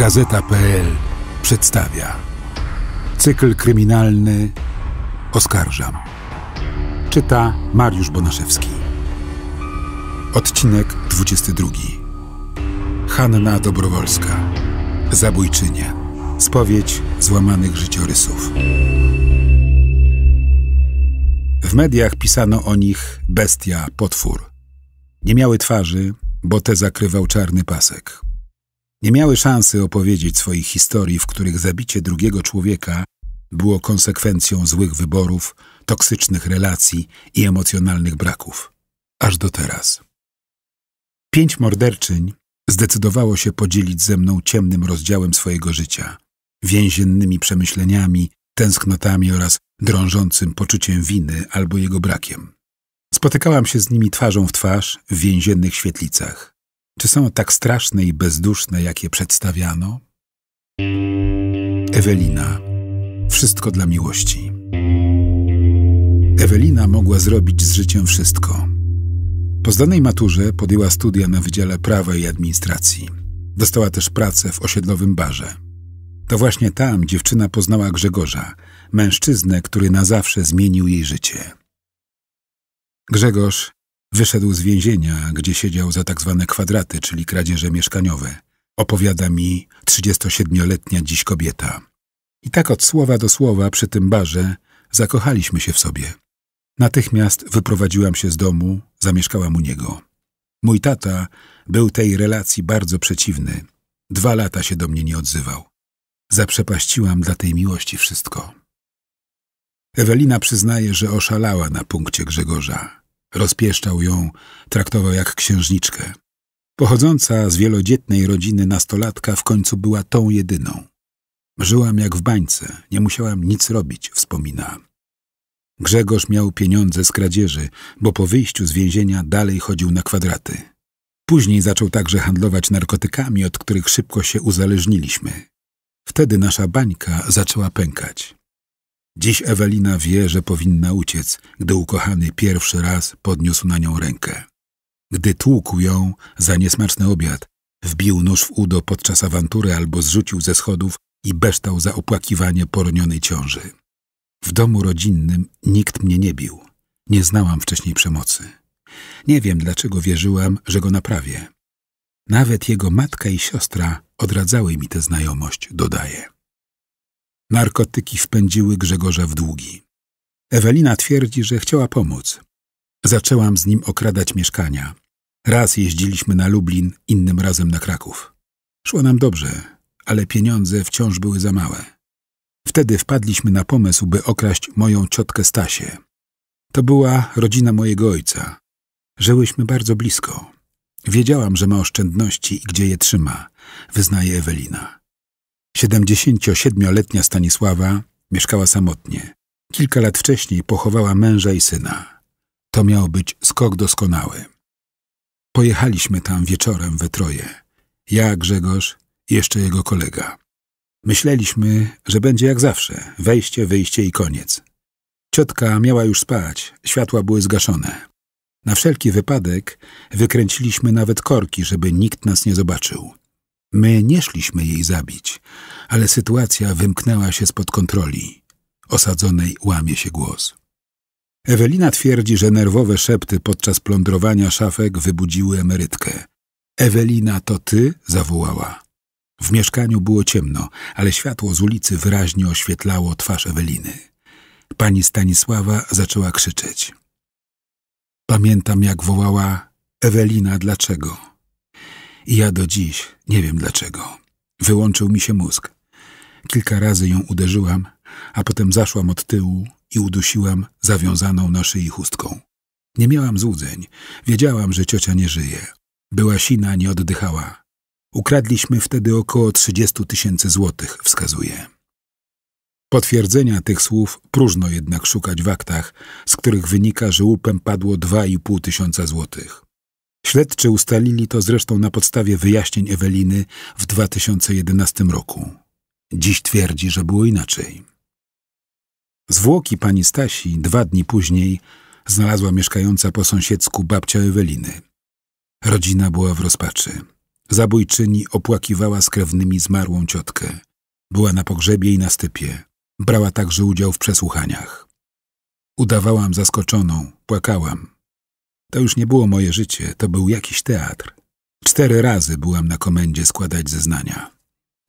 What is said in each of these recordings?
Gazeta.pl przedstawia cykl kryminalny Oskarżam. Czyta Mariusz Bonaszewski. Odcinek 22. Hanna Dobrowolska. Zabójczynie. Spowiedź złamanych życiorysów. W mediach pisano o nich bestia, potwór. Nie miały twarzy, bo te zakrywał czarny pasek. Nie miały szansy opowiedzieć swoich historii, w których zabicie drugiego człowieka było konsekwencją złych wyborów, toksycznych relacji i emocjonalnych braków. Aż do teraz. Pięć morderczyń zdecydowało się podzielić ze mną ciemnym rozdziałem swojego życia, więziennymi przemyśleniami, tęsknotami oraz drążącym poczuciem winy albo jego brakiem. Spotykałam się z nimi twarzą w twarz w więziennych świetlicach. Czy są tak straszne i bezduszne, jak je przedstawiano? Ewelina. Wszystko dla miłości. Ewelina mogła zrobić z życiem wszystko. Po zdanej maturze podjęła studia na Wydziale Prawa i Administracji. Dostała też pracę w osiedlowym barze. To właśnie tam dziewczyna poznała Grzegorza, mężczyznę, który na zawsze zmienił jej życie. Grzegorz Wyszedł z więzienia, gdzie siedział za tak zwane kwadraty, czyli kradzieże mieszkaniowe. Opowiada mi 37-letnia dziś kobieta. I tak od słowa do słowa przy tym barze zakochaliśmy się w sobie. Natychmiast wyprowadziłam się z domu, zamieszkałam u niego. Mój tata był tej relacji bardzo przeciwny. Dwa lata się do mnie nie odzywał. Zaprzepaściłam dla tej miłości wszystko. Ewelina przyznaje, że oszalała na punkcie Grzegorza. Rozpieszczał ją, traktował jak księżniczkę. Pochodząca z wielodzietnej rodziny nastolatka w końcu była tą jedyną. Żyłam jak w bańce, nie musiałam nic robić, wspomina. Grzegorz miał pieniądze z kradzieży, bo po wyjściu z więzienia dalej chodził na kwadraty. Później zaczął także handlować narkotykami, od których szybko się uzależniliśmy. Wtedy nasza bańka zaczęła pękać. Dziś Ewelina wie, że powinna uciec, gdy ukochany pierwszy raz podniósł na nią rękę. Gdy tłukł ją za niesmaczny obiad, wbił nóż w udo podczas awantury albo zrzucił ze schodów i beształ za opłakiwanie poronionej ciąży. W domu rodzinnym nikt mnie nie bił. Nie znałam wcześniej przemocy. Nie wiem, dlaczego wierzyłam, że go naprawię. Nawet jego matka i siostra odradzały mi tę znajomość, dodaje. Narkotyki wpędziły Grzegorza w długi. Ewelina twierdzi, że chciała pomóc. Zaczęłam z nim okradać mieszkania. Raz jeździliśmy na Lublin, innym razem na Kraków. Szło nam dobrze, ale pieniądze wciąż były za małe. Wtedy wpadliśmy na pomysł, by okraść moją ciotkę Stasię. To była rodzina mojego ojca. Żyłyśmy bardzo blisko. Wiedziałam, że ma oszczędności i gdzie je trzyma, wyznaje Ewelina. 77-letnia Stanisława mieszkała samotnie. Kilka lat wcześniej pochowała męża i syna. To miał być skok doskonały. Pojechaliśmy tam wieczorem we troje. Ja, Grzegorz i jeszcze jego kolega. Myśleliśmy, że będzie jak zawsze. Wejście, wyjście i koniec. Ciotka miała już spać, światła były zgaszone. Na wszelki wypadek wykręciliśmy nawet korki, żeby nikt nas nie zobaczył. My nie szliśmy jej zabić, ale sytuacja wymknęła się spod kontroli. Osadzonej łamie się głos. Ewelina twierdzi, że nerwowe szepty podczas plądrowania szafek wybudziły emerytkę. Ewelina, to ty? zawołała. W mieszkaniu było ciemno, ale światło z ulicy wyraźnie oświetlało twarz Eweliny. Pani Stanisława zaczęła krzyczeć. Pamiętam, jak wołała Ewelina, dlaczego? I ja do dziś nie wiem dlaczego. Wyłączył mi się mózg. Kilka razy ją uderzyłam, a potem zaszłam od tyłu i udusiłam zawiązaną na szyi chustką. Nie miałam złudzeń. Wiedziałam, że ciocia nie żyje. Była sina, nie oddychała. Ukradliśmy wtedy około 30 tysięcy złotych, wskazuje. Potwierdzenia tych słów próżno jednak szukać w aktach, z których wynika, że łupem padło 2,5 tysiąca złotych. Śledczy ustalili to zresztą na podstawie wyjaśnień Eweliny w 2011 roku. Dziś twierdzi, że było inaczej. Zwłoki pani Stasi dwa dni później znalazła mieszkająca po sąsiedzku babcia Eweliny. Rodzina była w rozpaczy. Zabójczyni opłakiwała z krewnymi zmarłą ciotkę. Była na pogrzebie i na stypie. Brała także udział w przesłuchaniach. Udawałam zaskoczoną, płakałam. To już nie było moje życie, to był jakiś teatr. Cztery razy byłam na komendzie składać zeznania.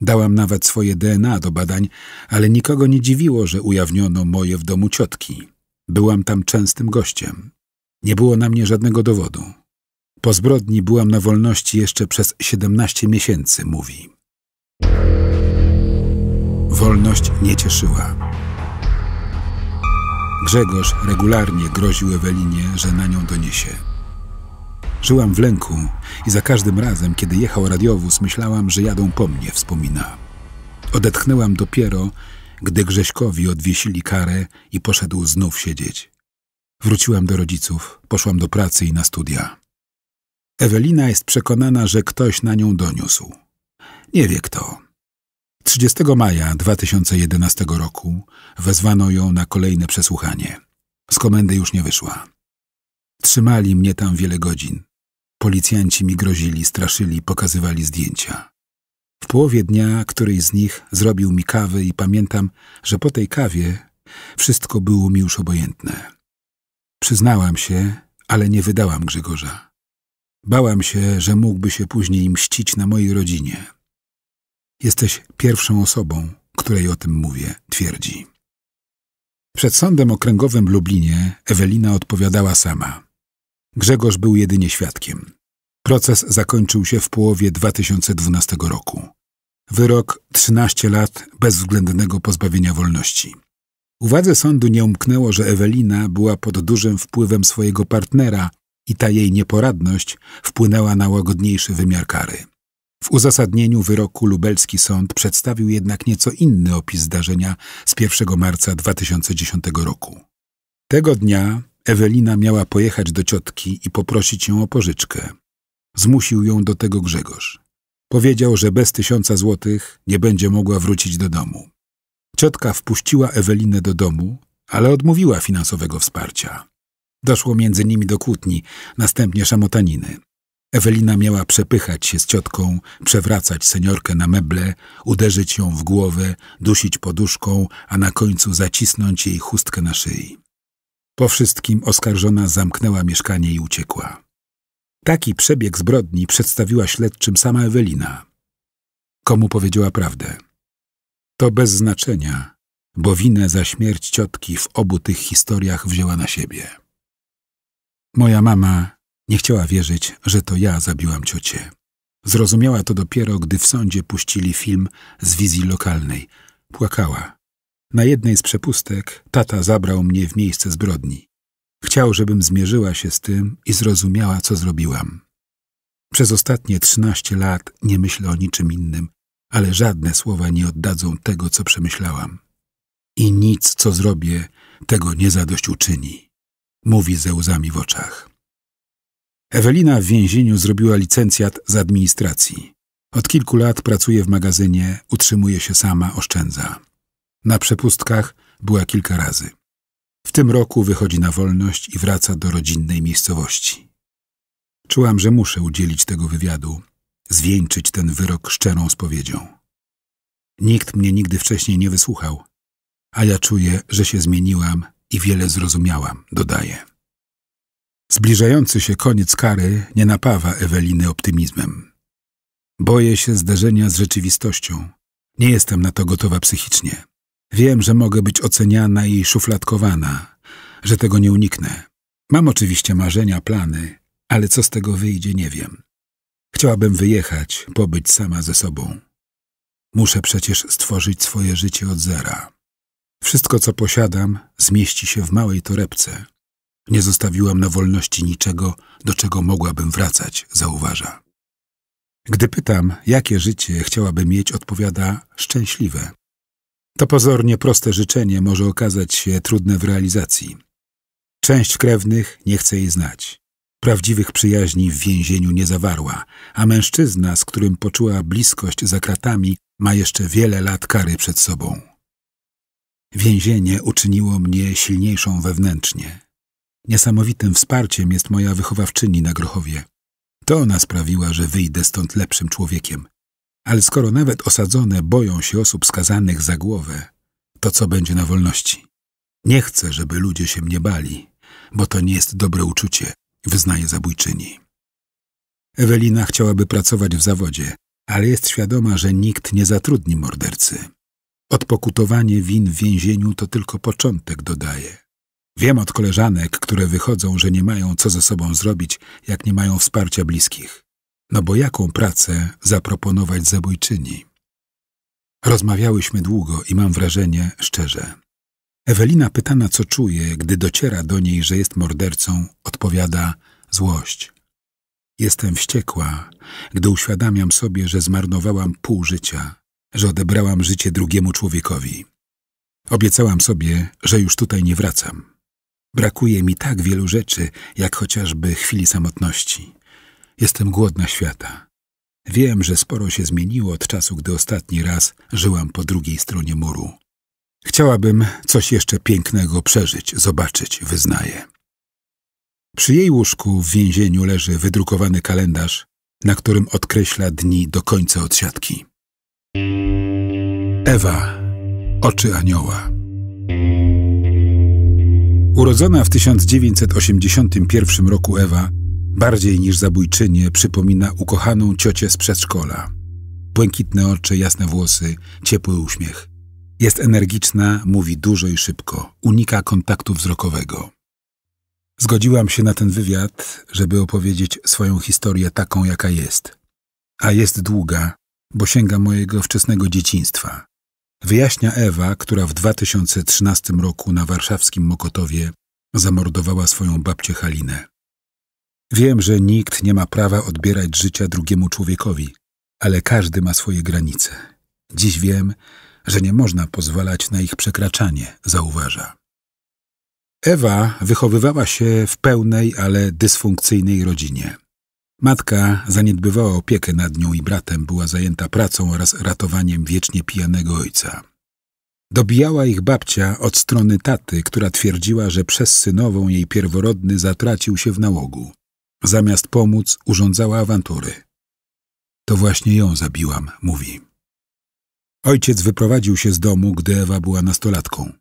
Dałam nawet swoje DNA do badań, ale nikogo nie dziwiło, że ujawniono moje w domu ciotki. Byłam tam częstym gościem. Nie było na mnie żadnego dowodu. Po zbrodni byłam na wolności jeszcze przez 17 miesięcy, mówi. Wolność nie cieszyła. Grzegorz regularnie groził Ewelinie, że na nią doniesie. Żyłam w lęku i za każdym razem, kiedy jechał radiowóz, myślałam, że jadą po mnie, wspomina. Odetchnęłam dopiero, gdy Grześkowi odwiesili karę i poszedł znów siedzieć. Wróciłam do rodziców, poszłam do pracy i na studia. Ewelina jest przekonana, że ktoś na nią doniósł. Nie wie kto. 30 maja 2011 roku wezwano ją na kolejne przesłuchanie. Z komendy już nie wyszła. Trzymali mnie tam wiele godzin. Policjanci mi grozili, straszyli, pokazywali zdjęcia. W połowie dnia któryś z nich zrobił mi kawy i pamiętam, że po tej kawie wszystko było mi już obojętne. Przyznałam się, ale nie wydałam Grzegorza. Bałam się, że mógłby się później mścić na mojej rodzinie. Jesteś pierwszą osobą, której o tym mówię, twierdzi. Przed sądem okręgowym w Lublinie Ewelina odpowiadała sama. Grzegorz był jedynie świadkiem. Proces zakończył się w połowie 2012 roku. Wyrok 13 lat bezwzględnego pozbawienia wolności. Uwadze sądu nie umknęło, że Ewelina była pod dużym wpływem swojego partnera i ta jej nieporadność wpłynęła na łagodniejszy wymiar kary. W uzasadnieniu wyroku lubelski sąd przedstawił jednak nieco inny opis zdarzenia z 1 marca 2010 roku. Tego dnia Ewelina miała pojechać do ciotki i poprosić ją o pożyczkę. Zmusił ją do tego Grzegorz. Powiedział, że bez tysiąca złotych nie będzie mogła wrócić do domu. Ciotka wpuściła Ewelinę do domu, ale odmówiła finansowego wsparcia. Doszło między nimi do kłótni, następnie szamotaniny. Ewelina miała przepychać się z ciotką, przewracać seniorkę na meble, uderzyć ją w głowę, dusić poduszką, a na końcu zacisnąć jej chustkę na szyi. Po wszystkim oskarżona zamknęła mieszkanie i uciekła. Taki przebieg zbrodni przedstawiła śledczym sama Ewelina. Komu powiedziała prawdę? To bez znaczenia, bo winę za śmierć ciotki w obu tych historiach wzięła na siebie. Moja mama nie chciała wierzyć, że to ja zabiłam ciocię. Zrozumiała to dopiero, gdy w sądzie puścili film z wizji lokalnej. Płakała. Na jednej z przepustek tata zabrał mnie w miejsce zbrodni. Chciał, żebym zmierzyła się z tym i zrozumiała, co zrobiłam. Przez ostatnie trzynaście lat nie myślę o niczym innym, ale żadne słowa nie oddadzą tego, co przemyślałam. I nic, co zrobię, tego nie zadośćuczyni, mówi ze łzami w oczach. Ewelina w więzieniu zrobiła licencjat z administracji. Od kilku lat pracuje w magazynie, utrzymuje się sama, oszczędza. Na przepustkach była kilka razy. W tym roku wychodzi na wolność i wraca do rodzinnej miejscowości. Czułam, że muszę udzielić tego wywiadu, zwieńczyć ten wyrok szczerą spowiedzią. Nikt mnie nigdy wcześniej nie wysłuchał, a ja czuję, że się zmieniłam i wiele zrozumiałam, dodaję. Zbliżający się koniec kary nie napawa Eweliny optymizmem. Boję się zderzenia z rzeczywistością. Nie jestem na to gotowa psychicznie. Wiem, że mogę być oceniana i szufladkowana, że tego nie uniknę. Mam oczywiście marzenia, plany, ale co z tego wyjdzie, nie wiem. Chciałabym wyjechać, pobyć sama ze sobą. Muszę przecież stworzyć swoje życie od zera. Wszystko, co posiadam, zmieści się w małej torebce. Nie zostawiłam na wolności niczego, do czego mogłabym wracać, zauważa. Gdy pytam, jakie życie chciałaby mieć, odpowiada szczęśliwe. To pozornie proste życzenie może okazać się trudne w realizacji. Część krewnych nie chce jej znać. Prawdziwych przyjaźni w więzieniu nie zawarła, a mężczyzna, z którym poczuła bliskość za kratami, ma jeszcze wiele lat kary przed sobą. Więzienie uczyniło mnie silniejszą wewnętrznie. Niesamowitym wsparciem jest moja wychowawczyni na Grochowie. To ona sprawiła, że wyjdę stąd lepszym człowiekiem. Ale skoro nawet osadzone boją się osób skazanych za głowę, to co będzie na wolności? Nie chcę, żeby ludzie się mnie bali, bo to nie jest dobre uczucie, wyznaje zabójczyni. Ewelina chciałaby pracować w zawodzie, ale jest świadoma, że nikt nie zatrudni mordercy. Odpokutowanie win w więzieniu to tylko początek, dodaje. Wiem od koleżanek, które wychodzą, że nie mają co ze sobą zrobić, jak nie mają wsparcia bliskich. No bo jaką pracę zaproponować zabójczyni? Rozmawiałyśmy długo i mam wrażenie szczerze. Ewelina pytana, co czuje, gdy dociera do niej, że jest mordercą, odpowiada złość. Jestem wściekła, gdy uświadamiam sobie, że zmarnowałam pół życia, że odebrałam życie drugiemu człowiekowi. Obiecałam sobie, że już tutaj nie wracam. Brakuje mi tak wielu rzeczy, jak chociażby chwili samotności. Jestem głodna świata. Wiem, że sporo się zmieniło od czasu, gdy ostatni raz żyłam po drugiej stronie muru. Chciałabym coś jeszcze pięknego przeżyć, zobaczyć, wyznaję. Przy jej łóżku w więzieniu leży wydrukowany kalendarz, na którym odkreśla dni do końca odsiadki. Ewa, oczy anioła. Urodzona w 1981 roku Ewa, bardziej niż zabójczynie przypomina ukochaną ciocię z przedszkola. Błękitne oczy, jasne włosy, ciepły uśmiech. Jest energiczna, mówi dużo i szybko, unika kontaktu wzrokowego. Zgodziłam się na ten wywiad, żeby opowiedzieć swoją historię taką, jaka jest. A jest długa, bo sięga mojego wczesnego dzieciństwa. Wyjaśnia Ewa, która w 2013 roku na warszawskim Mokotowie zamordowała swoją babcię Halinę. Wiem, że nikt nie ma prawa odbierać życia drugiemu człowiekowi, ale każdy ma swoje granice. Dziś wiem, że nie można pozwalać na ich przekraczanie, zauważa. Ewa wychowywała się w pełnej, ale dysfunkcyjnej rodzinie. Matka zaniedbywała opiekę nad nią i bratem, była zajęta pracą oraz ratowaniem wiecznie pijanego ojca. Dobijała ich babcia od strony taty, która twierdziła, że przez synową jej pierworodny zatracił się w nałogu. Zamiast pomóc, urządzała awantury. To właśnie ją zabiłam, mówi. Ojciec wyprowadził się z domu, gdy Ewa była nastolatką.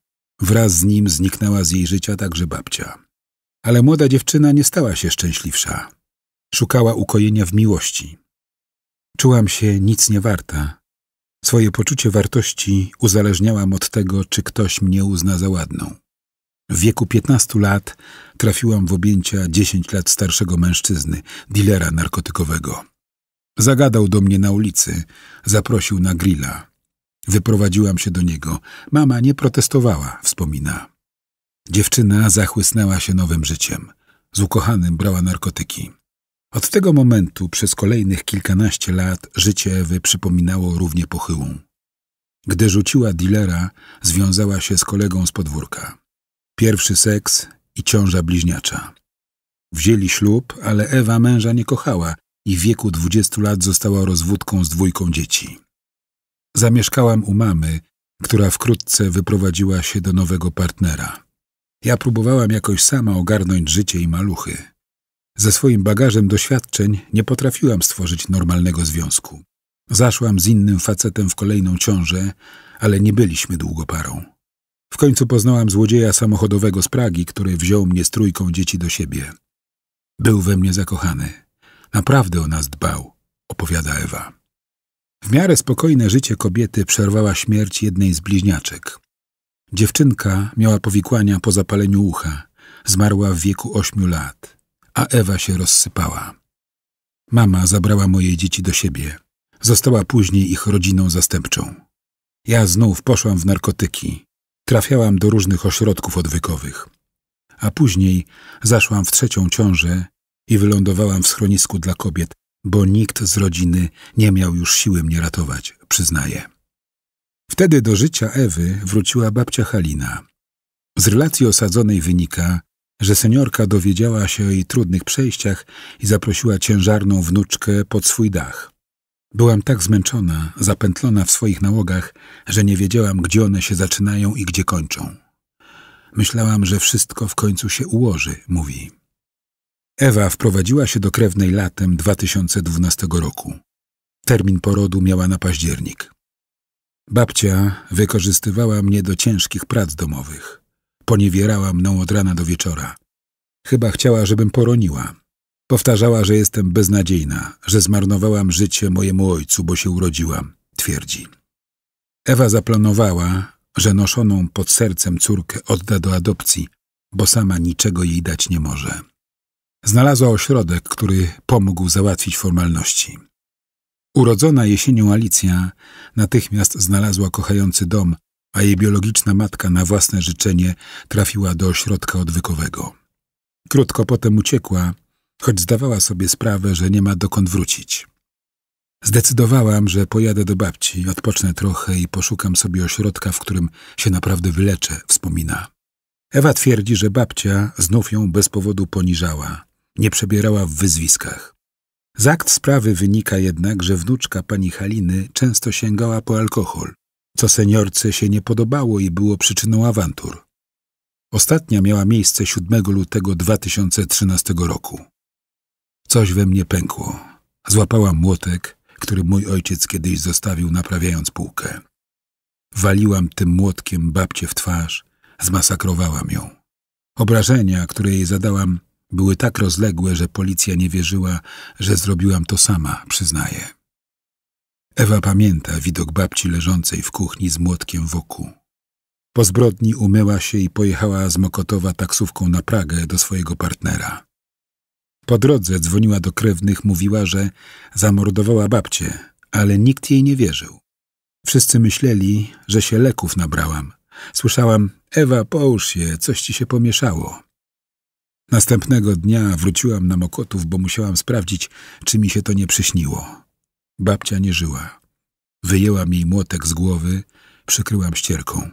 Wraz z nim zniknęła z jej życia także babcia. Ale młoda dziewczyna nie stała się szczęśliwsza. Szukała ukojenia w miłości. Czułam się nic nie warta. Swoje poczucie wartości uzależniałam od tego, czy ktoś mnie uzna za ładną. W wieku 15 lat trafiłam w objęcia 10 lat starszego mężczyzny, dilera narkotykowego. Zagadał do mnie na ulicy, zaprosił na grilla. Wyprowadziłam się do niego. Mama nie protestowała, wspomina. Dziewczyna zachłysnęła się nowym życiem. Z ukochanym brała narkotyki. Od tego momentu przez kolejnych kilkanaście lat życie Ewy przypominało równie pochyłą. Gdy rzuciła dilera, związała się z kolegą z podwórka. Pierwszy seks i ciąża bliźniacza. Wzięli ślub, ale Ewa męża nie kochała i w wieku dwudziestu lat została rozwódką z dwójką dzieci. Zamieszkałam u mamy, która wkrótce wyprowadziła się do nowego partnera. Ja próbowałam jakoś sama ogarnąć życie i maluchy. Ze swoim bagażem doświadczeń nie potrafiłam stworzyć normalnego związku. Zaszłam z innym facetem w kolejną ciążę, ale nie byliśmy długo parą. W końcu poznałam złodzieja samochodowego z Pragi, który wziął mnie z trójką dzieci do siebie. Był we mnie zakochany. Naprawdę o nas dbał, opowiada Ewa. W miarę spokojne życie kobiety przerwała śmierć jednej z bliźniaczek. Dziewczynka miała powikłania po zapaleniu ucha. Zmarła w wieku ośmiu lat a Ewa się rozsypała. Mama zabrała moje dzieci do siebie. Została później ich rodziną zastępczą. Ja znów poszłam w narkotyki. Trafiałam do różnych ośrodków odwykowych. A później zaszłam w trzecią ciążę i wylądowałam w schronisku dla kobiet, bo nikt z rodziny nie miał już siły mnie ratować, przyznaję. Wtedy do życia Ewy wróciła babcia Halina. Z relacji osadzonej wynika, że seniorka dowiedziała się o jej trudnych przejściach i zaprosiła ciężarną wnuczkę pod swój dach. Byłam tak zmęczona, zapętlona w swoich nałogach, że nie wiedziałam, gdzie one się zaczynają i gdzie kończą. Myślałam, że wszystko w końcu się ułoży, mówi. Ewa wprowadziła się do krewnej latem 2012 roku. Termin porodu miała na październik. Babcia wykorzystywała mnie do ciężkich prac domowych. Poniewierała mną od rana do wieczora. Chyba chciała, żebym poroniła. Powtarzała, że jestem beznadziejna, że zmarnowałam życie mojemu ojcu, bo się urodziłam, twierdzi. Ewa zaplanowała, że noszoną pod sercem córkę odda do adopcji, bo sama niczego jej dać nie może. Znalazła ośrodek, który pomógł załatwić formalności. Urodzona jesienią Alicja natychmiast znalazła kochający dom, a jej biologiczna matka na własne życzenie trafiła do ośrodka odwykowego. Krótko potem uciekła, choć zdawała sobie sprawę, że nie ma dokąd wrócić. Zdecydowałam, że pojadę do babci, odpocznę trochę i poszukam sobie ośrodka, w którym się naprawdę wyleczę, wspomina. Ewa twierdzi, że babcia znów ją bez powodu poniżała, nie przebierała w wyzwiskach. Z akt sprawy wynika jednak, że wnuczka pani Haliny często sięgała po alkohol co seniorce się nie podobało i było przyczyną awantur. Ostatnia miała miejsce 7 lutego 2013 roku. Coś we mnie pękło. Złapałam młotek, który mój ojciec kiedyś zostawił naprawiając półkę. Waliłam tym młotkiem babcię w twarz, zmasakrowałam ją. Obrażenia, które jej zadałam, były tak rozległe, że policja nie wierzyła, że zrobiłam to sama, przyznaję. Ewa pamięta widok babci leżącej w kuchni z młotkiem wokół. Po zbrodni umyła się i pojechała z Mokotowa taksówką na Pragę do swojego partnera. Po drodze dzwoniła do krewnych, mówiła, że zamordowała babcię, ale nikt jej nie wierzył. Wszyscy myśleli, że się leków nabrałam. Słyszałam, Ewa, połóż się, coś ci się pomieszało. Następnego dnia wróciłam na Mokotów, bo musiałam sprawdzić, czy mi się to nie przyśniło. Babcia nie żyła. Wyjęłam jej młotek z głowy, przykryłam ścierką.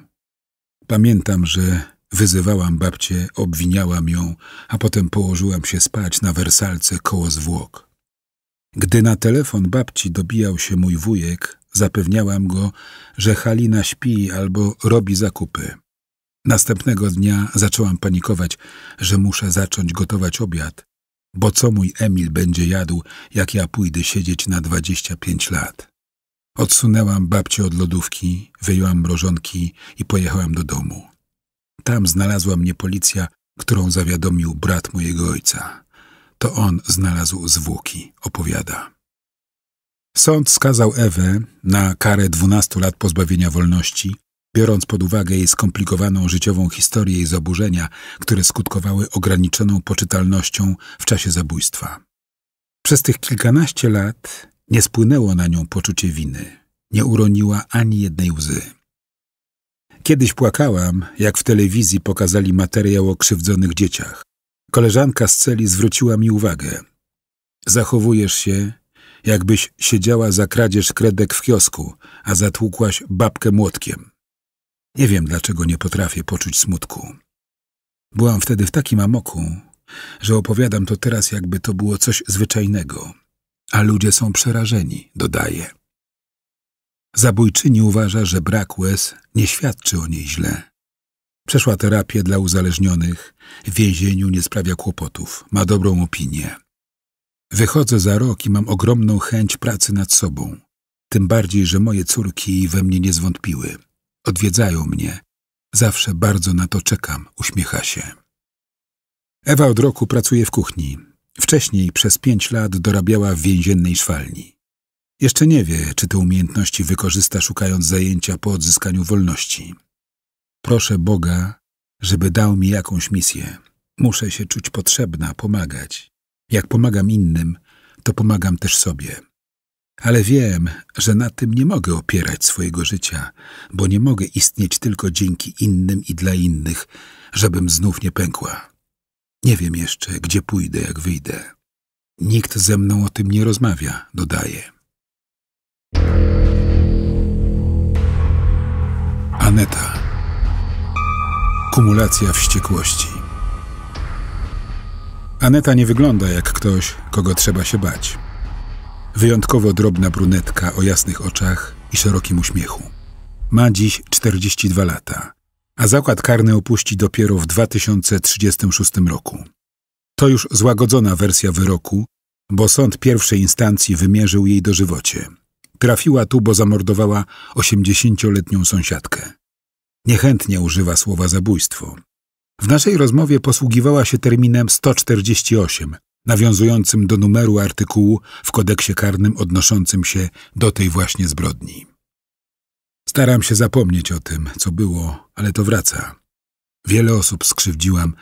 Pamiętam, że wyzywałam babcię, obwiniałam ją, a potem położyłam się spać na wersalce koło zwłok. Gdy na telefon babci dobijał się mój wujek, zapewniałam go, że Halina śpi albo robi zakupy. Następnego dnia zaczęłam panikować, że muszę zacząć gotować obiad, bo co mój Emil będzie jadł, jak ja pójdę siedzieć na dwadzieścia pięć lat? Odsunęłam babcię od lodówki, wyjęłam mrożonki i pojechałam do domu. Tam znalazła mnie policja, którą zawiadomił brat mojego ojca. To on znalazł zwłoki, opowiada. Sąd skazał Ewę na karę dwunastu lat pozbawienia wolności Biorąc pod uwagę jej skomplikowaną życiową historię i zaburzenia, które skutkowały ograniczoną poczytalnością w czasie zabójstwa. Przez tych kilkanaście lat nie spłynęło na nią poczucie winy, nie uroniła ani jednej łzy. Kiedyś płakałam, jak w telewizji pokazali materiał o krzywdzonych dzieciach. Koleżanka z celi zwróciła mi uwagę. Zachowujesz się, jakbyś siedziała za kradzież kredek w kiosku, a zatłukłaś babkę młotkiem. Nie wiem, dlaczego nie potrafię poczuć smutku. Byłam wtedy w takim amoku, że opowiadam to teraz, jakby to było coś zwyczajnego. A ludzie są przerażeni, dodaje. Zabójczyni uważa, że brak łez nie świadczy o niej źle. Przeszła terapię dla uzależnionych, w więzieniu nie sprawia kłopotów, ma dobrą opinię. Wychodzę za rok i mam ogromną chęć pracy nad sobą, tym bardziej, że moje córki we mnie nie zwątpiły. Odwiedzają mnie. Zawsze bardzo na to czekam, uśmiecha się. Ewa od roku pracuje w kuchni. Wcześniej przez pięć lat dorabiała w więziennej szwalni. Jeszcze nie wie, czy te umiejętności wykorzysta szukając zajęcia po odzyskaniu wolności. Proszę Boga, żeby dał mi jakąś misję. Muszę się czuć potrzebna, pomagać. Jak pomagam innym, to pomagam też sobie. Ale wiem, że na tym nie mogę opierać swojego życia, bo nie mogę istnieć tylko dzięki innym i dla innych, żebym znów nie pękła. Nie wiem jeszcze, gdzie pójdę, jak wyjdę. Nikt ze mną o tym nie rozmawia, dodaje. Aneta. Kumulacja wściekłości. Aneta nie wygląda jak ktoś, kogo trzeba się bać. Wyjątkowo drobna brunetka o jasnych oczach i szerokim uśmiechu. Ma dziś 42 lata, a zakład karny opuści dopiero w 2036 roku. To już złagodzona wersja wyroku, bo sąd pierwszej instancji wymierzył jej dożywocie. Trafiła tu, bo zamordowała 80-letnią sąsiadkę. Niechętnie używa słowa zabójstwo. W naszej rozmowie posługiwała się terminem 148, nawiązującym do numeru artykułu w kodeksie karnym odnoszącym się do tej właśnie zbrodni. Staram się zapomnieć o tym, co było, ale to wraca. Wiele osób skrzywdziłam,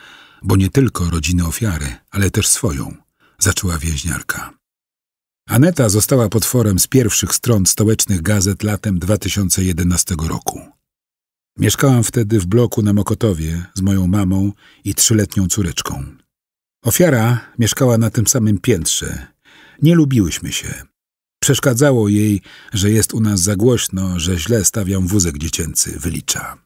bo nie tylko rodzinę ofiary, ale też swoją, zaczęła więźniarka. Aneta została potworem z pierwszych stron stołecznych gazet latem 2011 roku. Mieszkałam wtedy w bloku na Mokotowie z moją mamą i trzyletnią córeczką. Ofiara mieszkała na tym samym piętrze. Nie lubiłyśmy się. Przeszkadzało jej, że jest u nas za głośno, że źle stawiam wózek dziecięcy, wylicza.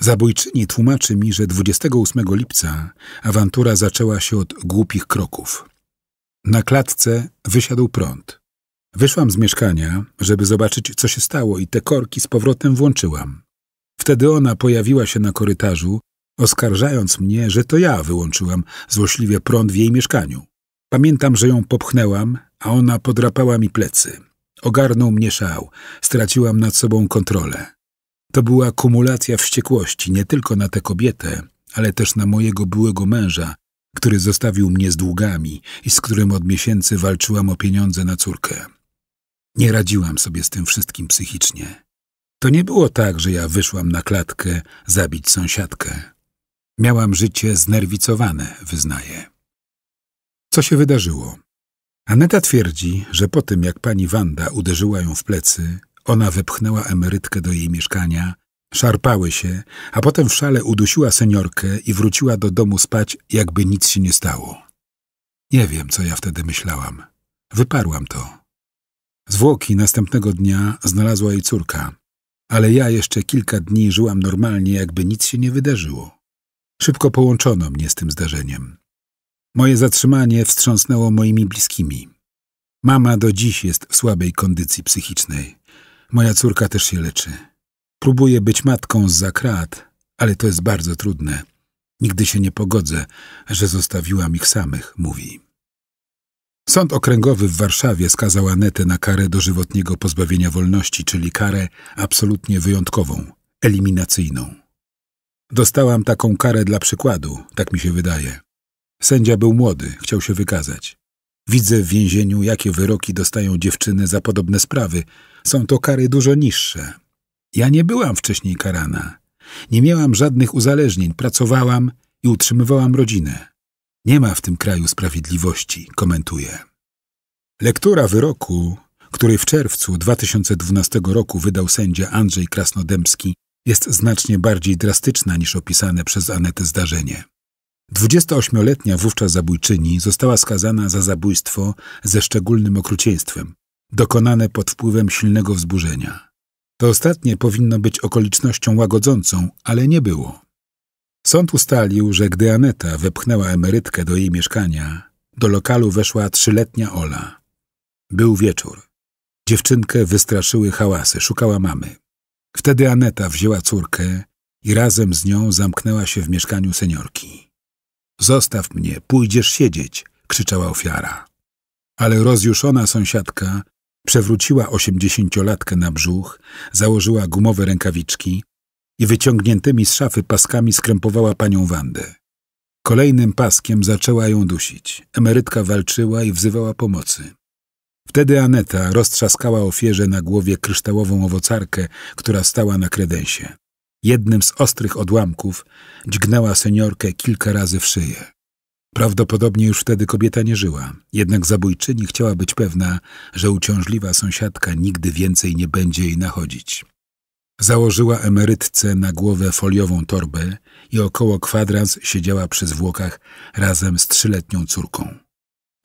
Zabójczyni tłumaczy mi, że 28 lipca awantura zaczęła się od głupich kroków. Na klatce wysiadł prąd. Wyszłam z mieszkania, żeby zobaczyć, co się stało, i te korki z powrotem włączyłam. Wtedy ona pojawiła się na korytarzu, oskarżając mnie, że to ja wyłączyłam złośliwie prąd w jej mieszkaniu. Pamiętam, że ją popchnęłam, a ona podrapała mi plecy. Ogarnął mnie szał, straciłam nad sobą kontrolę. To była kumulacja wściekłości nie tylko na tę kobietę, ale też na mojego byłego męża, który zostawił mnie z długami i z którym od miesięcy walczyłam o pieniądze na córkę. Nie radziłam sobie z tym wszystkim psychicznie. To nie było tak, że ja wyszłam na klatkę zabić sąsiadkę. Miałam życie znerwicowane, wyznaję. Co się wydarzyło? Aneta twierdzi, że po tym jak pani Wanda uderzyła ją w plecy, ona wepchnęła emerytkę do jej mieszkania, szarpały się, a potem w szale udusiła seniorkę i wróciła do domu spać, jakby nic się nie stało. Nie wiem, co ja wtedy myślałam. Wyparłam to. Zwłoki następnego dnia znalazła jej córka, ale ja jeszcze kilka dni żyłam normalnie, jakby nic się nie wydarzyło. Szybko połączono mnie z tym zdarzeniem. Moje zatrzymanie wstrząsnęło moimi bliskimi. Mama do dziś jest w słabej kondycji psychicznej. Moja córka też się leczy. Próbuję być matką z krat, ale to jest bardzo trudne. Nigdy się nie pogodzę, że zostawiłam ich samych, mówi. Sąd okręgowy w Warszawie skazał Anetę na karę dożywotniego pozbawienia wolności, czyli karę absolutnie wyjątkową, eliminacyjną. Dostałam taką karę dla przykładu, tak mi się wydaje. Sędzia był młody, chciał się wykazać. Widzę w więzieniu, jakie wyroki dostają dziewczyny za podobne sprawy. Są to kary dużo niższe. Ja nie byłam wcześniej karana. Nie miałam żadnych uzależnień, pracowałam i utrzymywałam rodzinę. Nie ma w tym kraju sprawiedliwości, komentuje. Lektura wyroku, który w czerwcu 2012 roku wydał sędzia Andrzej Krasnodębski, jest znacznie bardziej drastyczna niż opisane przez Anetę zdarzenie. 28-letnia wówczas zabójczyni została skazana za zabójstwo ze szczególnym okrucieństwem, dokonane pod wpływem silnego wzburzenia. To ostatnie powinno być okolicznością łagodzącą, ale nie było. Sąd ustalił, że gdy Aneta wepchnęła emerytkę do jej mieszkania, do lokalu weszła trzyletnia Ola. Był wieczór. Dziewczynkę wystraszyły hałasy, szukała mamy. Wtedy Aneta wzięła córkę i razem z nią zamknęła się w mieszkaniu seniorki. Zostaw mnie, pójdziesz siedzieć, krzyczała ofiara. Ale rozjuszona sąsiadka przewróciła osiemdziesięciolatkę na brzuch, założyła gumowe rękawiczki i wyciągniętymi z szafy paskami skrępowała panią Wandę. Kolejnym paskiem zaczęła ją dusić. Emerytka walczyła i wzywała pomocy. Wtedy Aneta roztrzaskała ofierze na głowie kryształową owocarkę, która stała na kredensie. Jednym z ostrych odłamków dźgnęła seniorkę kilka razy w szyję. Prawdopodobnie już wtedy kobieta nie żyła, jednak zabójczyni chciała być pewna, że uciążliwa sąsiadka nigdy więcej nie będzie jej nachodzić. Założyła emerytce na głowę foliową torbę i około kwadrans siedziała przy zwłokach razem z trzyletnią córką.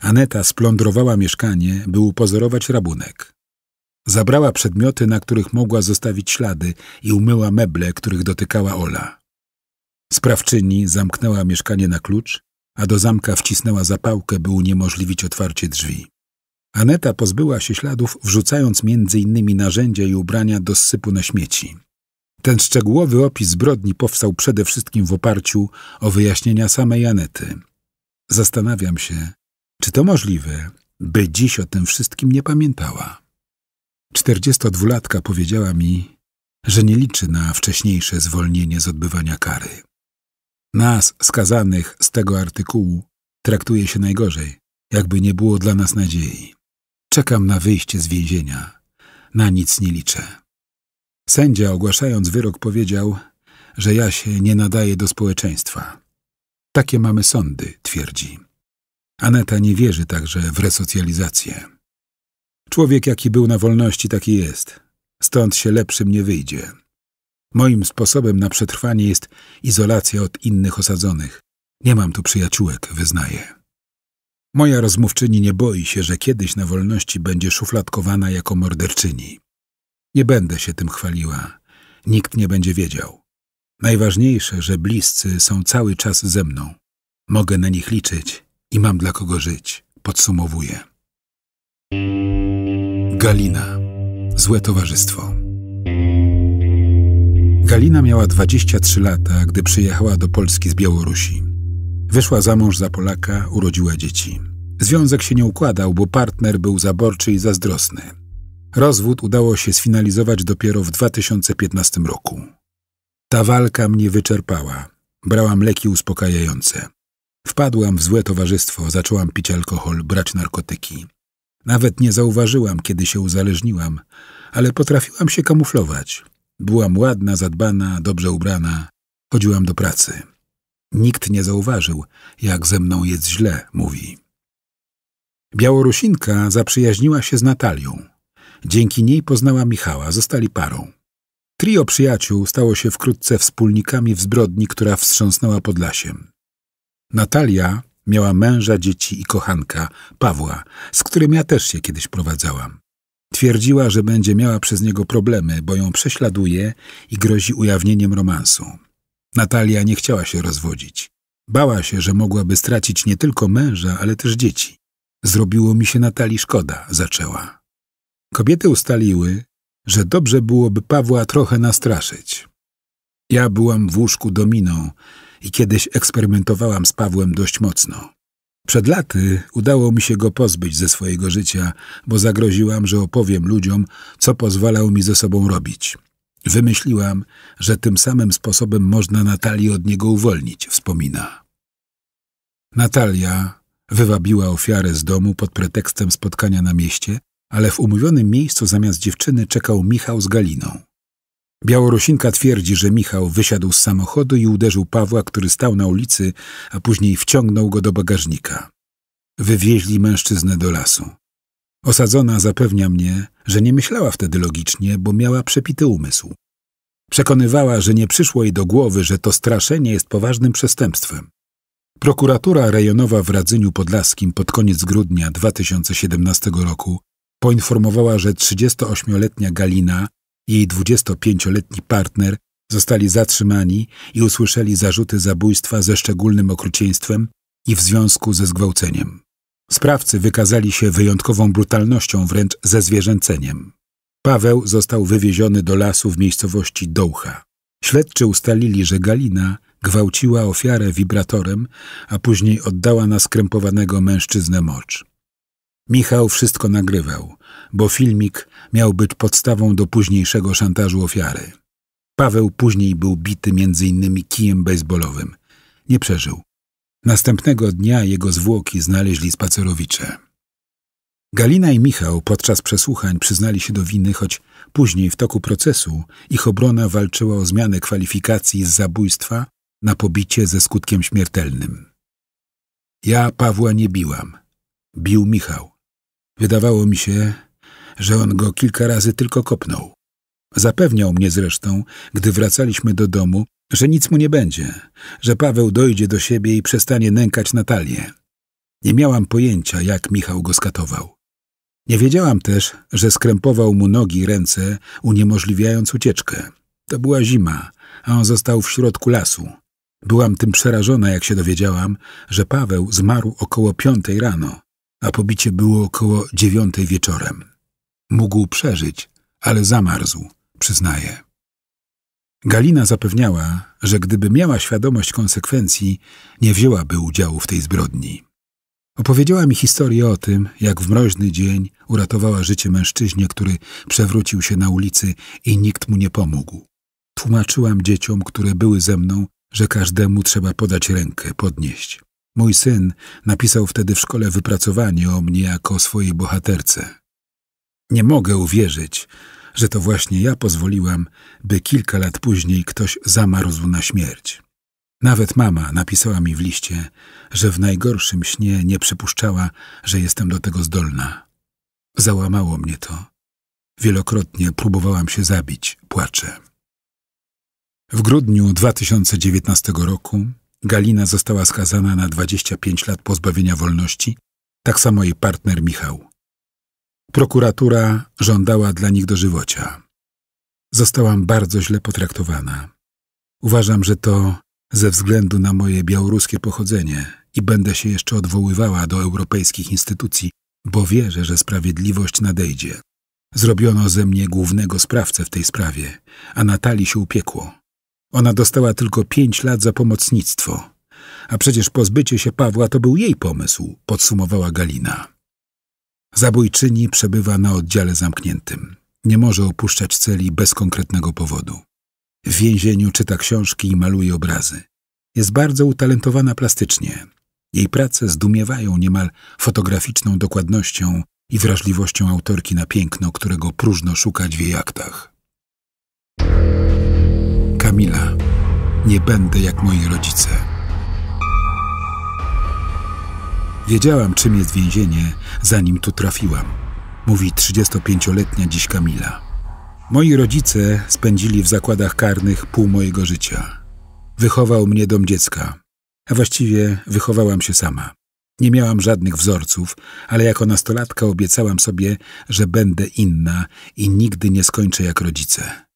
Aneta splądrowała mieszkanie, by upozorować rabunek. Zabrała przedmioty, na których mogła zostawić ślady i umyła meble, których dotykała Ola. Sprawczyni zamknęła mieszkanie na klucz, a do zamka wcisnęła zapałkę, by uniemożliwić otwarcie drzwi. Aneta pozbyła się śladów, wrzucając między innymi narzędzia i ubrania do sypu na śmieci. Ten szczegółowy opis zbrodni powstał przede wszystkim w oparciu o wyjaśnienia samej Anety. Zastanawiam się, czy to możliwe, by dziś o tym wszystkim nie pamiętała? 42-latka powiedziała mi, że nie liczy na wcześniejsze zwolnienie z odbywania kary. Nas, skazanych z tego artykułu, traktuje się najgorzej, jakby nie było dla nas nadziei. Czekam na wyjście z więzienia. Na nic nie liczę. Sędzia, ogłaszając wyrok, powiedział, że ja się nie nadaję do społeczeństwa. Takie mamy sądy, twierdzi. Aneta nie wierzy także w resocjalizację. Człowiek, jaki był na wolności, taki jest. Stąd się lepszym nie wyjdzie. Moim sposobem na przetrwanie jest izolacja od innych osadzonych. Nie mam tu przyjaciółek, wyznaję. Moja rozmówczyni nie boi się, że kiedyś na wolności będzie szufladkowana jako morderczyni. Nie będę się tym chwaliła. Nikt nie będzie wiedział. Najważniejsze, że bliscy są cały czas ze mną. Mogę na nich liczyć i mam dla kogo żyć, podsumowuje. Galina. Złe towarzystwo. Galina miała 23 lata, gdy przyjechała do Polski z Białorusi. Wyszła za mąż za Polaka, urodziła dzieci. Związek się nie układał, bo partner był zaborczy i zazdrosny. Rozwód udało się sfinalizować dopiero w 2015 roku. Ta walka mnie wyczerpała. Brałam leki uspokajające. Wpadłam w złe towarzystwo, zaczęłam pić alkohol, brać narkotyki. Nawet nie zauważyłam, kiedy się uzależniłam, ale potrafiłam się kamuflować. Byłam ładna, zadbana, dobrze ubrana, chodziłam do pracy. Nikt nie zauważył, jak ze mną jest źle, mówi. Białorusinka zaprzyjaźniła się z Natalią. Dzięki niej poznała Michała, zostali parą. Trio przyjaciół stało się wkrótce wspólnikami w zbrodni, która wstrząsnęła Podlasiem. Natalia miała męża, dzieci i kochanka, Pawła, z którym ja też się kiedyś prowadzałam. Twierdziła, że będzie miała przez niego problemy, bo ją prześladuje i grozi ujawnieniem romansu. Natalia nie chciała się rozwodzić. Bała się, że mogłaby stracić nie tylko męża, ale też dzieci. Zrobiło mi się Natalii szkoda, zaczęła. Kobiety ustaliły, że dobrze byłoby Pawła trochę nastraszyć. Ja byłam w łóżku dominą i kiedyś eksperymentowałam z Pawłem dość mocno. Przed laty udało mi się go pozbyć ze swojego życia, bo zagroziłam, że opowiem ludziom, co pozwalał mi ze sobą robić. Wymyśliłam, że tym samym sposobem można Natalii od niego uwolnić, wspomina. Natalia wywabiła ofiarę z domu pod pretekstem spotkania na mieście, ale w umówionym miejscu zamiast dziewczyny czekał Michał z Galiną. Białorusinka twierdzi, że Michał wysiadł z samochodu i uderzył Pawła, który stał na ulicy, a później wciągnął go do bagażnika. Wywieźli mężczyznę do lasu. Osadzona zapewnia mnie, że nie myślała wtedy logicznie, bo miała przepity umysł. Przekonywała, że nie przyszło jej do głowy, że to straszenie jest poważnym przestępstwem. Prokuratura rejonowa w Radzyniu Podlaskim pod koniec grudnia 2017 roku poinformowała, że 38-letnia Galina jej 25-letni partner zostali zatrzymani i usłyszeli zarzuty zabójstwa ze szczególnym okrucieństwem i w związku ze zgwałceniem. Sprawcy wykazali się wyjątkową brutalnością, wręcz ze zwierzęceniem. Paweł został wywieziony do lasu w miejscowości Dołcha. Śledczy ustalili, że Galina gwałciła ofiarę wibratorem, a później oddała na skrępowanego mężczyznę mocz. Michał wszystko nagrywał, bo filmik miał być podstawą do późniejszego szantażu ofiary. Paweł później był bity między innymi kijem bejsbolowym. Nie przeżył. Następnego dnia jego zwłoki znaleźli spacerowicze. Galina i Michał podczas przesłuchań przyznali się do winy, choć później w toku procesu ich obrona walczyła o zmianę kwalifikacji z zabójstwa na pobicie ze skutkiem śmiertelnym. Ja Pawła nie biłam. Bił Michał. Wydawało mi się, że on go kilka razy tylko kopnął. Zapewniał mnie zresztą, gdy wracaliśmy do domu, że nic mu nie będzie, że Paweł dojdzie do siebie i przestanie nękać Natalię. Nie miałam pojęcia, jak Michał go skatował. Nie wiedziałam też, że skrępował mu nogi i ręce, uniemożliwiając ucieczkę. To była zima, a on został w środku lasu. Byłam tym przerażona, jak się dowiedziałam, że Paweł zmarł około piątej rano a pobicie było około dziewiątej wieczorem. Mógł przeżyć, ale zamarzł, przyznaje. Galina zapewniała, że gdyby miała świadomość konsekwencji, nie wzięłaby udziału w tej zbrodni. Opowiedziała mi historię o tym, jak w mroźny dzień uratowała życie mężczyźnie, który przewrócił się na ulicy i nikt mu nie pomógł. Tłumaczyłam dzieciom, które były ze mną, że każdemu trzeba podać rękę, podnieść. Mój syn napisał wtedy w szkole wypracowanie o mnie jako swojej bohaterce. Nie mogę uwierzyć, że to właśnie ja pozwoliłam, by kilka lat później ktoś zamarzł na śmierć. Nawet mama napisała mi w liście, że w najgorszym śnie nie przypuszczała, że jestem do tego zdolna. Załamało mnie to. Wielokrotnie próbowałam się zabić, płaczę. W grudniu 2019 roku Galina została skazana na 25 lat pozbawienia wolności, tak samo jej partner Michał. Prokuratura żądała dla nich dożywocia. Zostałam bardzo źle potraktowana. Uważam, że to ze względu na moje białoruskie pochodzenie i będę się jeszcze odwoływała do europejskich instytucji, bo wierzę, że sprawiedliwość nadejdzie. Zrobiono ze mnie głównego sprawcę w tej sprawie, a Natali się upiekło. Ona dostała tylko pięć lat za pomocnictwo. A przecież pozbycie się Pawła to był jej pomysł, podsumowała Galina. Zabójczyni przebywa na oddziale zamkniętym. Nie może opuszczać celi bez konkretnego powodu. W więzieniu czyta książki i maluje obrazy. Jest bardzo utalentowana plastycznie. Jej prace zdumiewają niemal fotograficzną dokładnością i wrażliwością autorki na piękno, którego próżno szukać w jej aktach. Kamila. Nie będę jak moi rodzice. Wiedziałam, czym jest więzienie, zanim tu trafiłam, mówi 35-letnia dziś Kamila. Moi rodzice spędzili w zakładach karnych pół mojego życia. Wychował mnie dom dziecka, a właściwie wychowałam się sama. Nie miałam żadnych wzorców, ale jako nastolatka obiecałam sobie, że będę inna i nigdy nie skończę jak rodzice.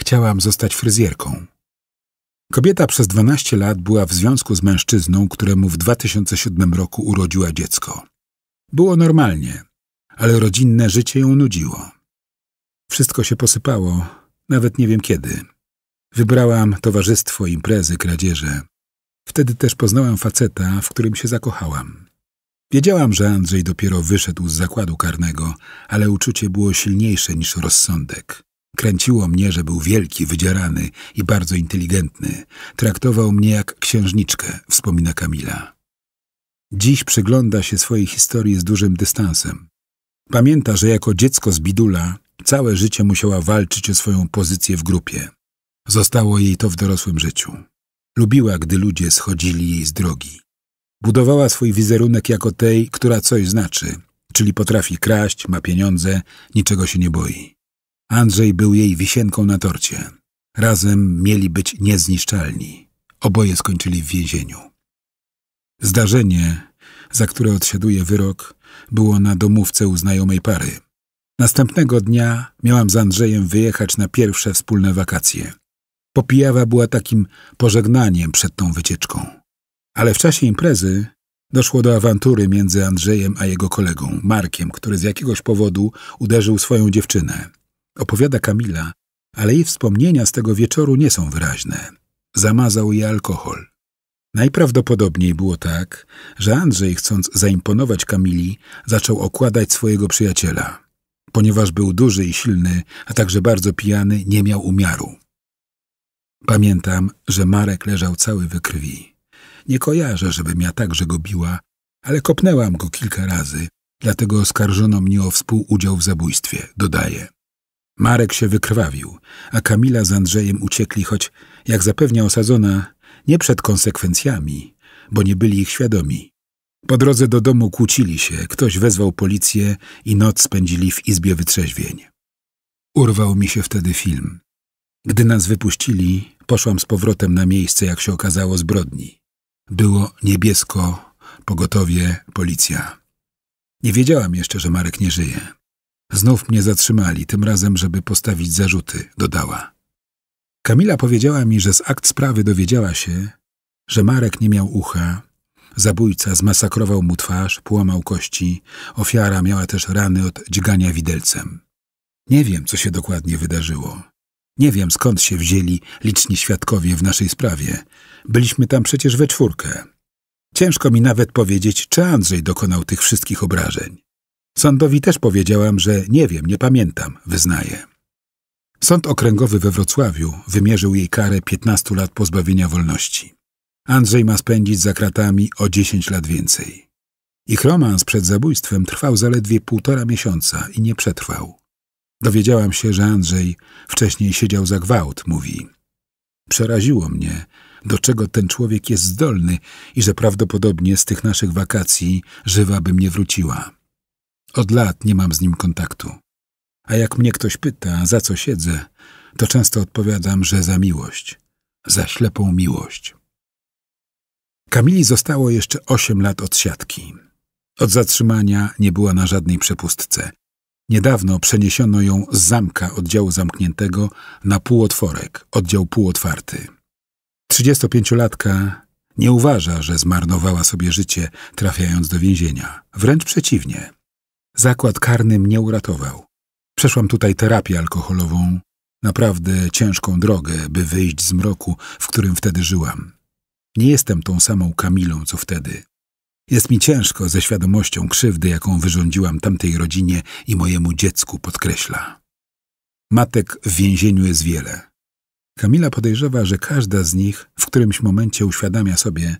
Chciałam zostać fryzjerką. Kobieta przez 12 lat była w związku z mężczyzną, któremu w 2007 roku urodziła dziecko. Było normalnie, ale rodzinne życie ją nudziło. Wszystko się posypało, nawet nie wiem kiedy. Wybrałam towarzystwo, imprezy, kradzieże. Wtedy też poznałam faceta, w którym się zakochałam. Wiedziałam, że Andrzej dopiero wyszedł z zakładu karnego, ale uczucie było silniejsze niż rozsądek. Kręciło mnie, że był wielki, wydzierany i bardzo inteligentny. Traktował mnie jak księżniczkę, wspomina Kamila. Dziś przygląda się swojej historii z dużym dystansem. Pamięta, że jako dziecko z bidula całe życie musiała walczyć o swoją pozycję w grupie. Zostało jej to w dorosłym życiu. Lubiła, gdy ludzie schodzili jej z drogi. Budowała swój wizerunek jako tej, która coś znaczy, czyli potrafi kraść, ma pieniądze, niczego się nie boi. Andrzej był jej wisienką na torcie. Razem mieli być niezniszczalni. Oboje skończyli w więzieniu. Zdarzenie, za które odsiaduje wyrok, było na domówce u znajomej pary. Następnego dnia miałam z Andrzejem wyjechać na pierwsze wspólne wakacje. Popijawa była takim pożegnaniem przed tą wycieczką. Ale w czasie imprezy doszło do awantury między Andrzejem a jego kolegą, Markiem, który z jakiegoś powodu uderzył swoją dziewczynę opowiada Kamila, ale jej wspomnienia z tego wieczoru nie są wyraźne. Zamazał je alkohol. Najprawdopodobniej było tak, że Andrzej, chcąc zaimponować Kamili, zaczął okładać swojego przyjaciela. Ponieważ był duży i silny, a także bardzo pijany, nie miał umiaru. Pamiętam, że Marek leżał cały we krwi. Nie kojarzę, żebym ja także go biła, ale kopnęłam go kilka razy, dlatego oskarżono mnie o współudział w zabójstwie, dodaje. Marek się wykrwawił, a Kamila z Andrzejem uciekli, choć, jak zapewnia osadzona, nie przed konsekwencjami, bo nie byli ich świadomi. Po drodze do domu kłócili się, ktoś wezwał policję i noc spędzili w izbie wytrzeźwień. Urwał mi się wtedy film. Gdy nas wypuścili, poszłam z powrotem na miejsce, jak się okazało, zbrodni. Było niebiesko, pogotowie, policja. Nie wiedziałam jeszcze, że Marek nie żyje. Znów mnie zatrzymali, tym razem, żeby postawić zarzuty, dodała. Kamila powiedziała mi, że z akt sprawy dowiedziała się, że Marek nie miał ucha, zabójca zmasakrował mu twarz, połamał kości, ofiara miała też rany od dźgania widelcem. Nie wiem, co się dokładnie wydarzyło. Nie wiem, skąd się wzięli liczni świadkowie w naszej sprawie. Byliśmy tam przecież we czwórkę. Ciężko mi nawet powiedzieć, czy Andrzej dokonał tych wszystkich obrażeń. Sądowi też powiedziałam, że nie wiem, nie pamiętam, wyznaje. Sąd okręgowy we Wrocławiu wymierzył jej karę 15 lat pozbawienia wolności. Andrzej ma spędzić za kratami o 10 lat więcej. Ich romans przed zabójstwem trwał zaledwie półtora miesiąca i nie przetrwał. Dowiedziałam się, że Andrzej wcześniej siedział za gwałt, mówi. Przeraziło mnie, do czego ten człowiek jest zdolny i że prawdopodobnie z tych naszych wakacji żywa bym nie wróciła. Od lat nie mam z nim kontaktu. A jak mnie ktoś pyta, za co siedzę, to często odpowiadam, że za miłość, za ślepą miłość. Kamili zostało jeszcze osiem lat od siatki. Od zatrzymania nie była na żadnej przepustce. Niedawno przeniesiono ją z zamka oddziału zamkniętego na półotworek, oddział półotwarty. 35-latka nie uważa, że zmarnowała sobie życie, trafiając do więzienia. Wręcz przeciwnie. Zakład karny mnie uratował. Przeszłam tutaj terapię alkoholową, naprawdę ciężką drogę, by wyjść z mroku, w którym wtedy żyłam. Nie jestem tą samą Kamilą, co wtedy. Jest mi ciężko ze świadomością krzywdy, jaką wyrządziłam tamtej rodzinie i mojemu dziecku, podkreśla. Matek w więzieniu jest wiele. Kamila podejrzewa, że każda z nich w którymś momencie uświadamia sobie,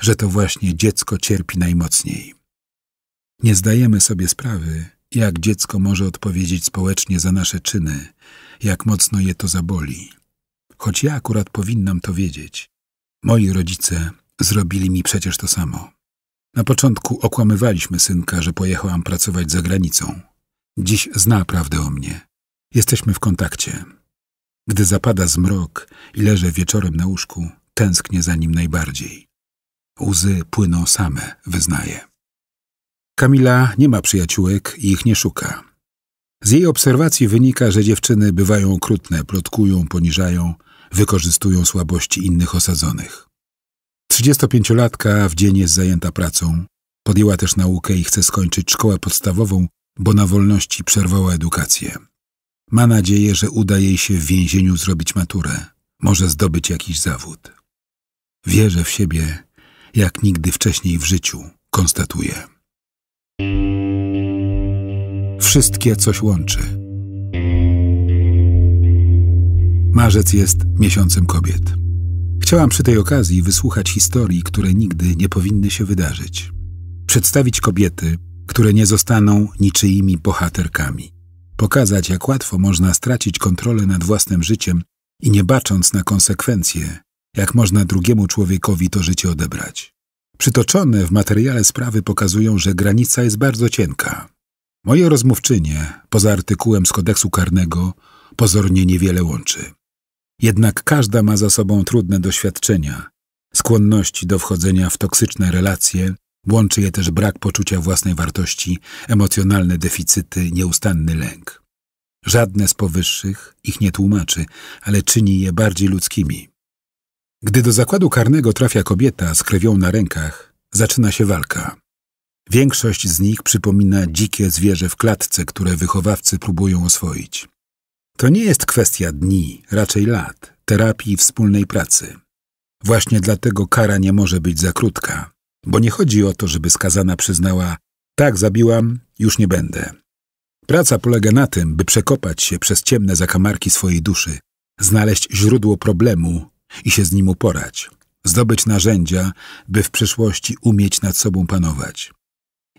że to właśnie dziecko cierpi najmocniej. Nie zdajemy sobie sprawy, jak dziecko może odpowiedzieć społecznie za nasze czyny, jak mocno je to zaboli. Choć ja akurat powinnam to wiedzieć. Moi rodzice zrobili mi przecież to samo. Na początku okłamywaliśmy synka, że pojechałam pracować za granicą. Dziś zna prawdę o mnie. Jesteśmy w kontakcie. Gdy zapada zmrok i leżę wieczorem na łóżku, tęsknię za nim najbardziej. Łzy płyną same, wyznaję. Kamila nie ma przyjaciółek i ich nie szuka. Z jej obserwacji wynika, że dziewczyny bywają okrutne, plotkują, poniżają, wykorzystują słabości innych osadzonych. 35-latka w dzień jest zajęta pracą, podjęła też naukę i chce skończyć szkołę podstawową, bo na wolności przerwała edukację. Ma nadzieję, że uda jej się w więzieniu zrobić maturę, może zdobyć jakiś zawód. Wierzę w siebie, jak nigdy wcześniej w życiu, konstatuje wszystkie coś łączy. Marzec jest miesiącem kobiet. Chciałam przy tej okazji wysłuchać historii, które nigdy nie powinny się wydarzyć. Przedstawić kobiety, które nie zostaną niczyimi bohaterkami. Pokazać, jak łatwo można stracić kontrolę nad własnym życiem i nie bacząc na konsekwencje, jak można drugiemu człowiekowi to życie odebrać. Przytoczone w materiale sprawy pokazują, że granica jest bardzo cienka. Moje rozmówczynie, poza artykułem z kodeksu karnego, pozornie niewiele łączy. Jednak każda ma za sobą trudne doświadczenia, skłonności do wchodzenia w toksyczne relacje, łączy je też brak poczucia własnej wartości, emocjonalne deficyty, nieustanny lęk. Żadne z powyższych ich nie tłumaczy, ale czyni je bardziej ludzkimi. Gdy do zakładu karnego trafia kobieta z krewią na rękach, zaczyna się walka. Większość z nich przypomina dzikie zwierzę w klatce, które wychowawcy próbują oswoić. To nie jest kwestia dni, raczej lat, terapii i wspólnej pracy. Właśnie dlatego kara nie może być za krótka, bo nie chodzi o to, żeby skazana przyznała: Tak, zabiłam, już nie będę. Praca polega na tym, by przekopać się przez ciemne zakamarki swojej duszy, znaleźć źródło problemu i się z nim uporać, zdobyć narzędzia, by w przyszłości umieć nad sobą panować.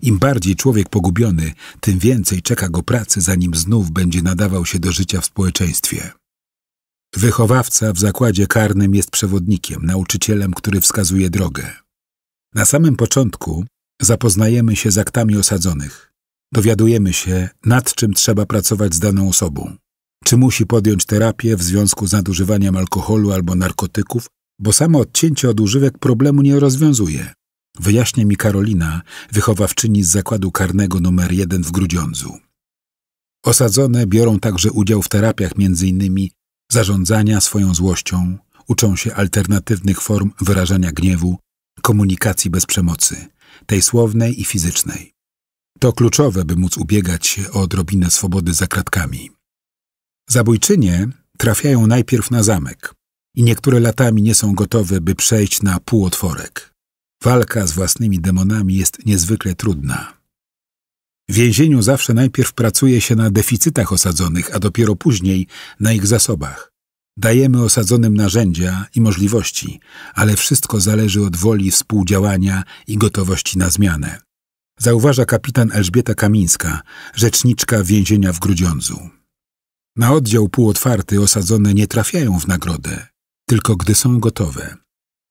Im bardziej człowiek pogubiony, tym więcej czeka go pracy, zanim znów będzie nadawał się do życia w społeczeństwie. Wychowawca w zakładzie karnym jest przewodnikiem, nauczycielem, który wskazuje drogę. Na samym początku zapoznajemy się z aktami osadzonych. Dowiadujemy się, nad czym trzeba pracować z daną osobą. Czy musi podjąć terapię w związku z nadużywaniem alkoholu albo narkotyków, bo samo odcięcie od używek problemu nie rozwiązuje. Wyjaśnia mi Karolina, wychowawczyni z zakładu karnego numer 1 w Grudziądzu. Osadzone biorą także udział w terapiach m.in. zarządzania swoją złością, uczą się alternatywnych form wyrażania gniewu, komunikacji bez przemocy, tej słownej i fizycznej. To kluczowe, by móc ubiegać się o odrobinę swobody za kratkami. Zabójczynie trafiają najpierw na zamek i niektóre latami nie są gotowe, by przejść na półotworek. Walka z własnymi demonami jest niezwykle trudna. W więzieniu zawsze najpierw pracuje się na deficytach osadzonych, a dopiero później na ich zasobach. Dajemy osadzonym narzędzia i możliwości, ale wszystko zależy od woli współdziałania i gotowości na zmianę. Zauważa kapitan Elżbieta Kamińska, rzeczniczka więzienia w Grudziądzu. Na oddział półotwarty osadzone nie trafiają w nagrodę, tylko gdy są gotowe.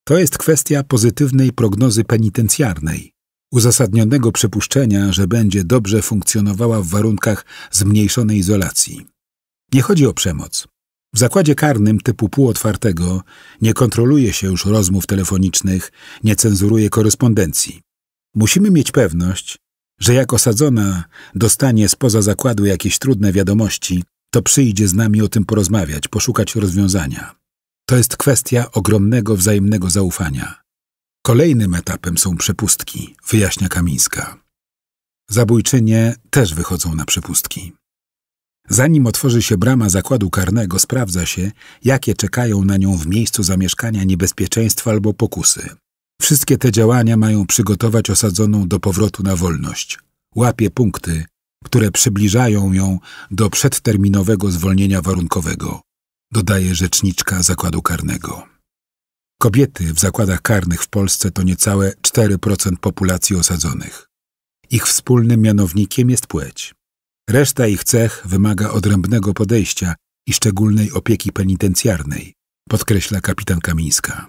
To jest kwestia pozytywnej prognozy penitencjarnej, uzasadnionego przypuszczenia, że będzie dobrze funkcjonowała w warunkach zmniejszonej izolacji. Nie chodzi o przemoc. W zakładzie karnym typu półotwartego nie kontroluje się już rozmów telefonicznych, nie cenzuruje korespondencji. Musimy mieć pewność, że jak osadzona dostanie spoza zakładu jakieś trudne wiadomości, to przyjdzie z nami o tym porozmawiać, poszukać rozwiązania. To jest kwestia ogromnego wzajemnego zaufania. Kolejnym etapem są przepustki, wyjaśnia Kamińska. Zabójczynie też wychodzą na przepustki. Zanim otworzy się brama zakładu karnego, sprawdza się, jakie czekają na nią w miejscu zamieszkania niebezpieczeństwa albo pokusy. Wszystkie te działania mają przygotować osadzoną do powrotu na wolność. Łapie punkty, które przybliżają ją do przedterminowego zwolnienia warunkowego dodaje rzeczniczka zakładu karnego. Kobiety w zakładach karnych w Polsce to niecałe 4% populacji osadzonych. Ich wspólnym mianownikiem jest płeć. Reszta ich cech wymaga odrębnego podejścia i szczególnej opieki penitencjarnej, podkreśla kapitan Kamińska.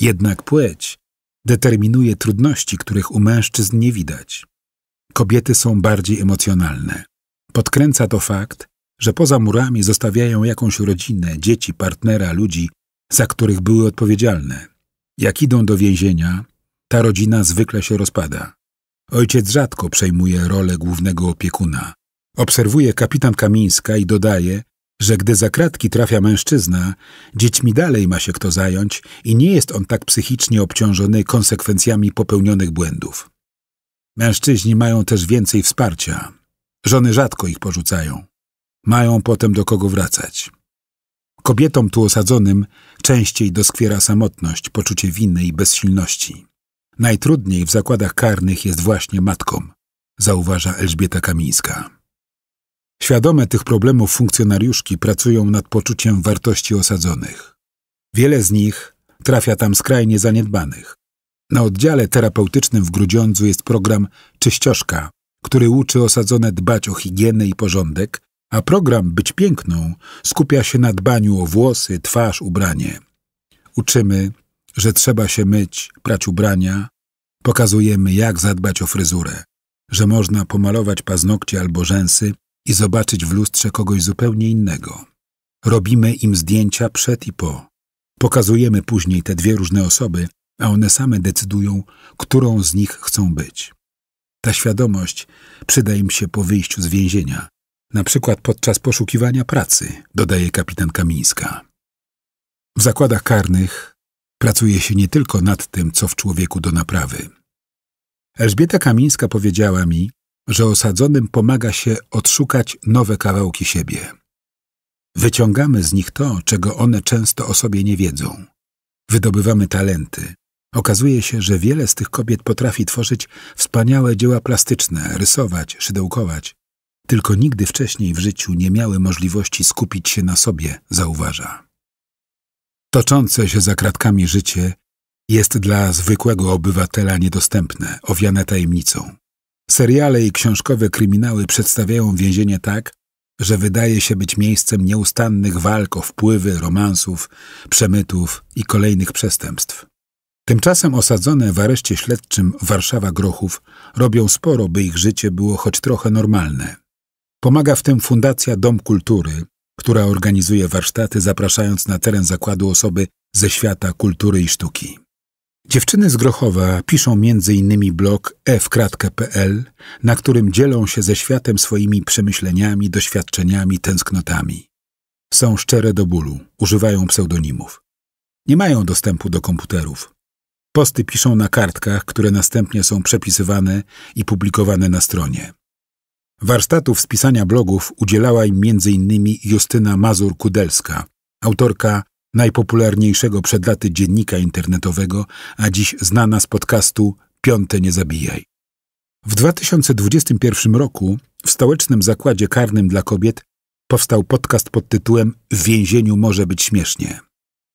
Jednak płeć determinuje trudności, których u mężczyzn nie widać. Kobiety są bardziej emocjonalne. Podkręca to fakt, że poza murami zostawiają jakąś rodzinę, dzieci, partnera, ludzi, za których były odpowiedzialne. Jak idą do więzienia, ta rodzina zwykle się rozpada. Ojciec rzadko przejmuje rolę głównego opiekuna. Obserwuje kapitan Kamińska i dodaje, że gdy za kratki trafia mężczyzna, dziećmi dalej ma się kto zająć i nie jest on tak psychicznie obciążony konsekwencjami popełnionych błędów. Mężczyźni mają też więcej wsparcia. Żony rzadko ich porzucają. Mają potem do kogo wracać. Kobietom tu osadzonym częściej doskwiera samotność, poczucie winy i bezsilności. Najtrudniej w zakładach karnych jest właśnie matkom, zauważa Elżbieta Kamińska. Świadome tych problemów funkcjonariuszki pracują nad poczuciem wartości osadzonych. Wiele z nich trafia tam skrajnie zaniedbanych. Na oddziale terapeutycznym w Grudziądzu jest program Czyścioszka, który uczy osadzone dbać o higienę i porządek, a program Być Piękną skupia się na dbaniu o włosy, twarz, ubranie. Uczymy, że trzeba się myć, prać ubrania, pokazujemy, jak zadbać o fryzurę, że można pomalować paznokcie albo rzęsy i zobaczyć w lustrze kogoś zupełnie innego. Robimy im zdjęcia przed i po. Pokazujemy później te dwie różne osoby, a one same decydują, którą z nich chcą być. Ta świadomość przyda im się po wyjściu z więzienia, na przykład podczas poszukiwania pracy, dodaje kapitan Kamińska. W zakładach karnych pracuje się nie tylko nad tym, co w człowieku do naprawy. Elżbieta Kamińska powiedziała mi, że osadzonym pomaga się odszukać nowe kawałki siebie. Wyciągamy z nich to, czego one często o sobie nie wiedzą. Wydobywamy talenty. Okazuje się, że wiele z tych kobiet potrafi tworzyć wspaniałe dzieła plastyczne, rysować, szydełkować. Tylko nigdy wcześniej w życiu nie miały możliwości skupić się na sobie, zauważa. Toczące się za kratkami życie jest dla zwykłego obywatela niedostępne, owiane tajemnicą. Seriale i książkowe kryminały przedstawiają więzienie tak, że wydaje się być miejscem nieustannych walk o wpływy, romansów, przemytów i kolejnych przestępstw. Tymczasem osadzone w areszcie śledczym Warszawa Grochów robią sporo, by ich życie było choć trochę normalne. Pomaga w tym Fundacja Dom Kultury, która organizuje warsztaty, zapraszając na teren zakładu osoby ze świata kultury i sztuki. Dziewczyny z Grochowa piszą m.in. blog f.pl, na którym dzielą się ze światem swoimi przemyśleniami, doświadczeniami, tęsknotami. Są szczere do bólu, używają pseudonimów. Nie mają dostępu do komputerów. Posty piszą na kartkach, które następnie są przepisywane i publikowane na stronie. Warsztatów z pisania blogów udzielała im m.in. Justyna Mazur-Kudelska, autorka najpopularniejszego przed laty dziennika internetowego, a dziś znana z podcastu Piąte nie zabijaj. W 2021 roku w stołecznym zakładzie karnym dla kobiet powstał podcast pod tytułem W więzieniu może być śmiesznie.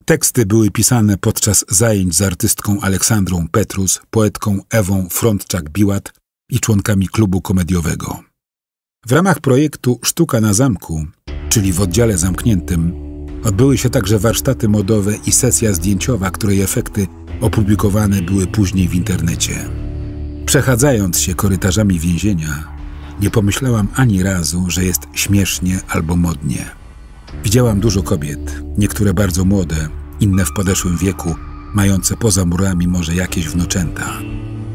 Teksty były pisane podczas zajęć z artystką Aleksandrą Petrus, poetką Ewą Frontczak-Biłat i członkami klubu komediowego. W ramach projektu Sztuka na Zamku, czyli w oddziale zamkniętym, odbyły się także warsztaty modowe i sesja zdjęciowa, której efekty opublikowane były później w internecie. Przechadzając się korytarzami więzienia, nie pomyślałam ani razu, że jest śmiesznie albo modnie. Widziałam dużo kobiet, niektóre bardzo młode, inne w podeszłym wieku, mające poza murami może jakieś wnoczęta.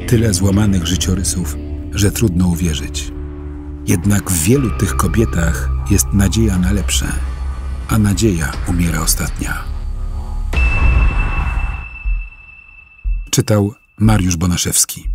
Tyle złamanych życiorysów, że trudno uwierzyć. Jednak w wielu tych kobietach jest nadzieja na lepsze, a nadzieja umiera ostatnia. Czytał Mariusz Bonaszewski.